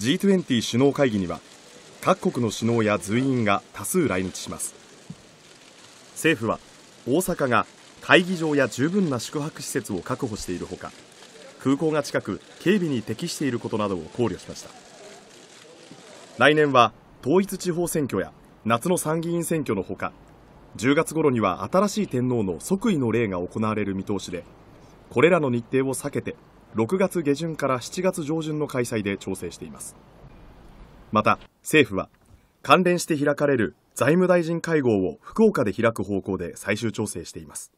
G20 首脳会議には各国の首脳や随員が多数来日します政府は大阪が会議場や十分な宿泊施設を確保しているほか空港が近く警備に適していることなどを考慮しました来年は統一地方選挙や夏の参議院選挙のほか10月頃には新しい天皇の即位の礼が行われる見通しでこれらの日程を避けて6月下旬から7月上旬の開催で調整していますまた政府は関連して開かれる財務大臣会合を福岡で開く方向で最終調整しています